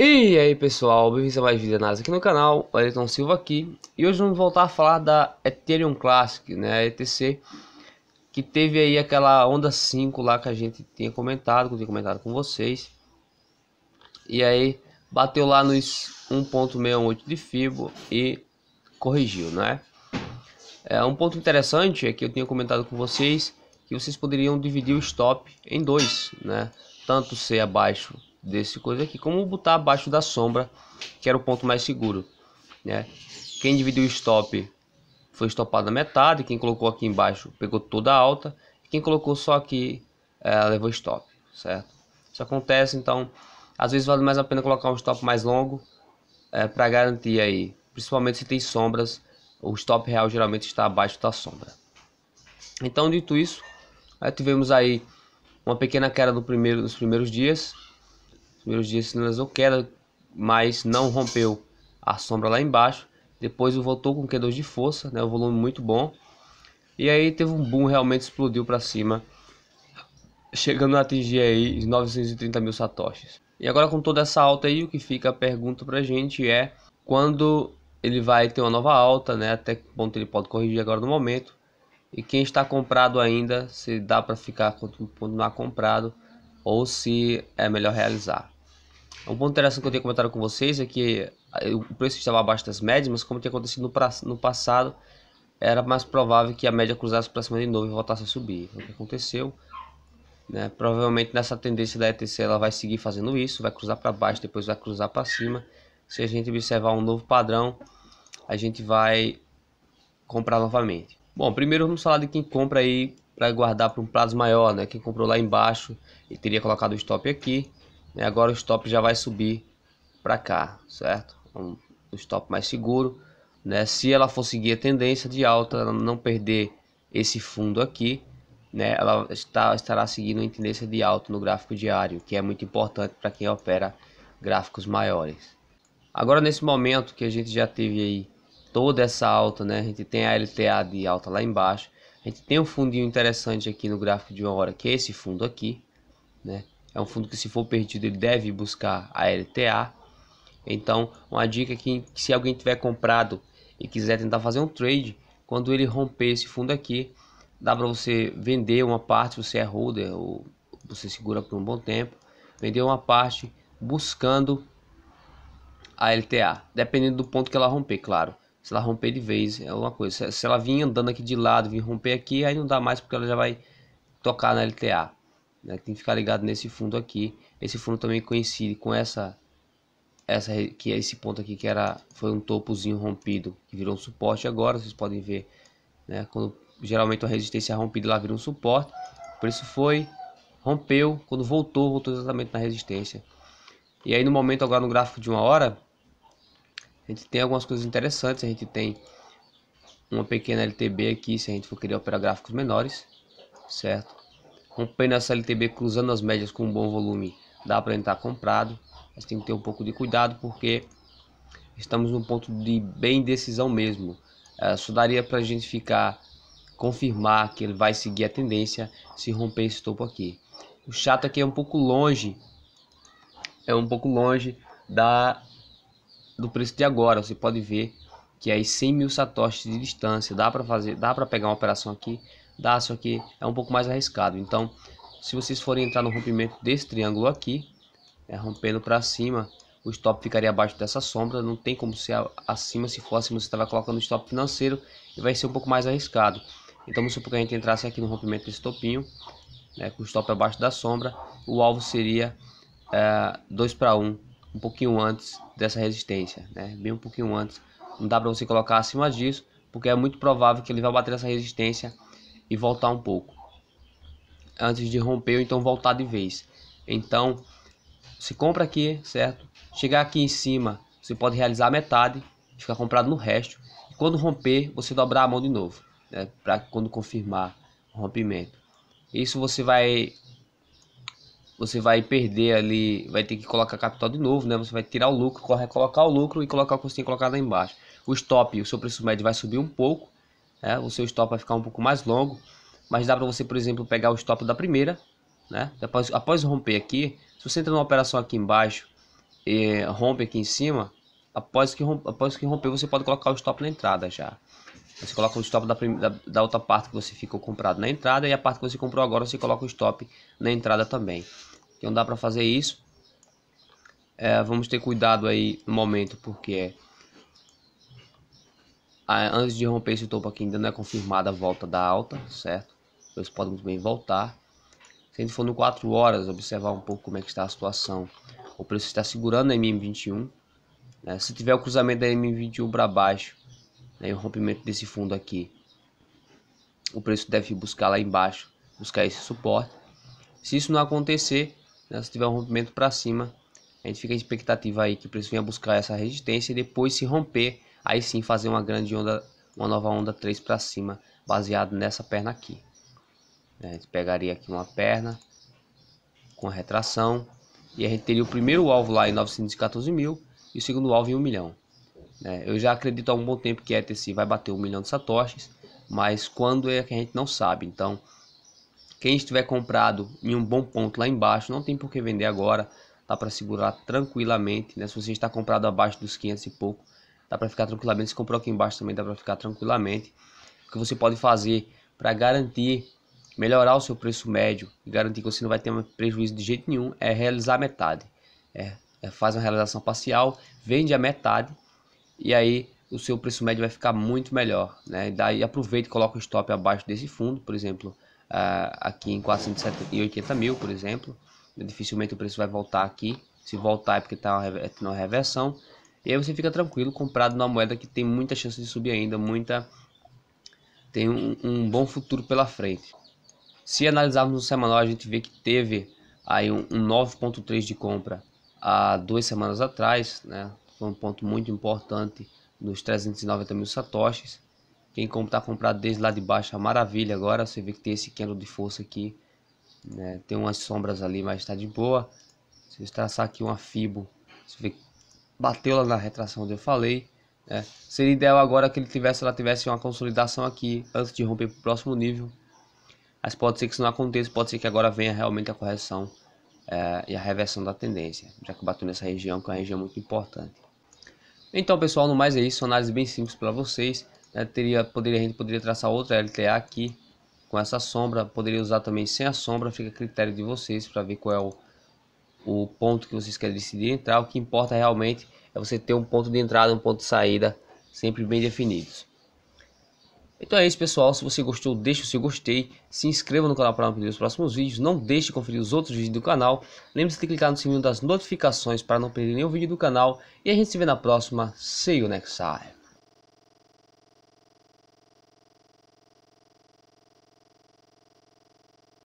E aí pessoal, bem-vindos a mais vídeo nas aqui no canal, Ayrton Silva aqui E hoje vamos voltar a falar da Ethereum Classic, né, a ETC Que teve aí aquela onda 5 lá que a gente tinha comentado, que eu tinha comentado com vocês E aí bateu lá nos 1.68 de Fibo e corrigiu, né é, Um ponto interessante é que eu tinha comentado com vocês Que vocês poderiam dividir o stop em dois, né Tanto ser abaixo desse coisa aqui. Como botar abaixo da sombra, que era o ponto mais seguro, né? Quem dividiu o stop foi estopado na metade, quem colocou aqui embaixo pegou toda a alta, quem colocou só aqui é, levou stop, certo? Isso acontece, então, às vezes vale mais a pena colocar um stop mais longo é, para garantir aí, principalmente se tem sombras, o stop real geralmente está abaixo da sombra. Então, dito isso, é, tivemos aí uma pequena queda no primeiro, nos primeiros dias, primeiros dias sinalizou queda, mas não rompeu a sombra lá embaixo. Depois voltou com Q2 de força, né, o volume muito bom. E aí teve um boom, realmente explodiu para cima, chegando a atingir aí 930 mil satoshis. E agora com toda essa alta aí, o que fica a pergunta pra gente é quando ele vai ter uma nova alta, né? Até que ponto ele pode corrigir agora no momento. E quem está comprado ainda, se dá para ficar há comprado ou se é melhor realizar. Um ponto interessante que eu tenho comentado com vocês é que ah, o preço estava abaixo das médias, mas como tinha acontecido no, pra, no passado, era mais provável que a média cruzasse para cima de novo e voltasse a subir. o que aconteceu. Né? Provavelmente nessa tendência da ETC ela vai seguir fazendo isso, vai cruzar para baixo, depois vai cruzar para cima. Se a gente observar um novo padrão, a gente vai comprar novamente. Bom, primeiro vamos falar de quem compra aí para guardar para um prazo maior, né? Quem comprou lá embaixo e teria colocado o stop aqui. E agora o stop já vai subir para cá, certo? Um, stop mais seguro, né? Se ela for seguir a tendência de alta, ela não perder esse fundo aqui, né? Ela está, estará seguindo a tendência de alta no gráfico diário, que é muito importante para quem opera gráficos maiores. Agora nesse momento que a gente já teve aí toda essa alta, né? A gente tem a LTA de alta lá embaixo. A gente tem um fundinho interessante aqui no gráfico de uma hora, que é esse fundo aqui, né? É um fundo que se for perdido ele deve buscar a LTA. Então, uma dica é que se alguém tiver comprado e quiser tentar fazer um trade, quando ele romper esse fundo aqui, dá para você vender uma parte, você é holder ou você segura por um bom tempo, vender uma parte buscando a LTA, dependendo do ponto que ela romper, claro. Se ela romper de vez, é uma coisa. Se ela vir andando aqui de lado, vir romper aqui, aí não dá mais porque ela já vai tocar na LTA né? Tem que ficar ligado nesse fundo aqui. Esse fundo também coincide com essa essa que é esse ponto aqui que era foi um topozinho rompido, que virou um suporte agora, vocês podem ver, né? Quando geralmente uma resistência rompida lá virou um suporte. Por isso foi rompeu, quando voltou, voltou exatamente na resistência. E aí no momento agora no gráfico de uma hora, a gente tem algumas coisas interessantes, a gente tem uma pequena LTB aqui, se a gente for querer operar gráficos menores, certo? Comprei na LTB, cruzando as médias com um bom volume. Dá para entrar comprado, mas tem que ter um pouco de cuidado porque estamos num ponto de bem decisão mesmo. É, só daria para a gente ficar, confirmar que ele vai seguir a tendência se romper esse topo aqui. O chato aqui é, é um pouco longe, é um pouco longe da do preço de agora. Você pode ver que é aí 100 mil satoshis de distância dá para fazer, dá para pegar uma operação aqui Daço aqui é um pouco mais arriscado. Então, se vocês forem entrar no rompimento desse triângulo aqui, é rompendo para cima, o stop ficaria abaixo dessa sombra, não tem como ser acima, se fosse você estava colocando o stop financeiro e vai ser um pouco mais arriscado. Então vamos supor que a gente entrasse aqui no rompimento desse topinho, né, com o stop abaixo da sombra, o alvo seria 2 é, para 1, um, um pouquinho antes dessa resistência, né, bem um pouquinho antes. Não dá para você colocar acima disso, porque é muito provável que ele vai bater essa resistência e voltar um pouco. Antes de romper ou então voltar de vez. Então, se compra aqui, certo? Chegar aqui em cima, você pode realizar a metade, ficar comprado no resto. E quando romper, você dobrar a mão de novo, né? Para quando confirmar o rompimento. Isso você vai você vai perder ali, vai ter que colocar capital de novo, né? Você vai tirar o lucro, colocar o lucro e colocar o que você tem colocado lá embaixo. O stop, o seu preço médio vai subir um pouco, né? o seu stop vai ficar um pouco mais longo, mas dá para você, por exemplo, pegar o stop da primeira, né? Após, após romper aqui, se você entra numa operação aqui embaixo e rompe aqui em cima, após que, romp, após que romper, você pode colocar o stop na entrada já. Você coloca o stop da, da, da outra parte que você ficou comprado na entrada e a parte que você comprou agora você coloca o stop na entrada também. Então dá para fazer isso. É, vamos ter cuidado aí no momento, porque ah, antes de romper esse topo aqui, ainda não é confirmada a volta da alta, certo? Eles podem muito bem voltar. Se a gente for no 4 horas, observar um pouco como é que está a situação. O preço está segurando a MM21. Né? Se tiver o cruzamento da MM21 para baixo, né? e o rompimento desse fundo aqui, o preço deve buscar lá embaixo, buscar esse suporte. Se isso não acontecer, né? se tiver um rompimento para cima, a gente fica em expectativa aí que o preço venha buscar essa resistência e depois se romper Aí sim fazer uma grande onda, uma nova onda 3 para cima, baseado nessa perna aqui. É, a gente pegaria aqui uma perna com a retração e a gente teria o primeiro alvo lá em 914 mil e o segundo alvo em 1 milhão. É, eu já acredito há um bom tempo que a ETC vai bater 1 milhão de satoshis, mas quando é que a gente não sabe. Então, quem estiver comprado em um bom ponto lá embaixo, não tem por que vender agora, dá para segurar tranquilamente. Né? Se você está comprado abaixo dos 500 e pouco, dá para ficar tranquilamente. Se comprou aqui embaixo também dá para ficar tranquilamente. O que você pode fazer para garantir, melhorar o seu preço médio e garantir que você não vai ter um prejuízo de jeito nenhum é realizar metade. É, é, faz uma realização parcial, vende a metade e aí o seu preço médio vai ficar muito melhor. Né? daí aproveita e coloca o stop abaixo desse fundo, por exemplo, uh, aqui em 480 mil, por exemplo. Dificilmente o preço vai voltar aqui. Se voltar é porque está uma, é uma reversão. E aí você fica tranquilo comprado numa moeda que tem muita chance de subir ainda, muita tem um, um bom futuro pela frente. Se analisarmos o semanal, a gente vê que teve aí um, um 9.3 de compra há duas semanas atrás, né? Foi um ponto muito importante nos 390 mil satoshis. Quem está comprado desde lá de baixo, é a maravilha agora. Você vê que tem esse candle de força aqui, né? Tem umas sombras ali, mas está de boa. Se eu traçar aqui uma fibo, você vê que bateu lá na retração onde eu falei. Né? Seria ideal agora que ele tivesse, ela tivesse uma consolidação aqui antes de romper para o próximo nível. Mas pode ser que isso não aconteça, pode ser que agora venha realmente a correção é, e a reversão da tendência, já que bateu nessa região, que é uma região muito importante. Então, pessoal, no mais é isso, análise bem simples para vocês. Né? Teria, poderia, a gente poderia traçar outra LTA aqui com essa sombra, poderia usar também sem a sombra, fica a critério de vocês para ver qual é o o ponto que vocês querem decidir entrar. O que importa realmente é você ter um ponto de entrada, um ponto de saída sempre bem definidos. Então é isso pessoal, se você gostou deixe o seu gostei, se inscreva no canal para não perder os próximos vídeos, não deixe de conferir os outros vídeos do canal, lembre-se de clicar no sininho das notificações para não perder nenhum vídeo do canal e a gente se vê na próxima, see you next time.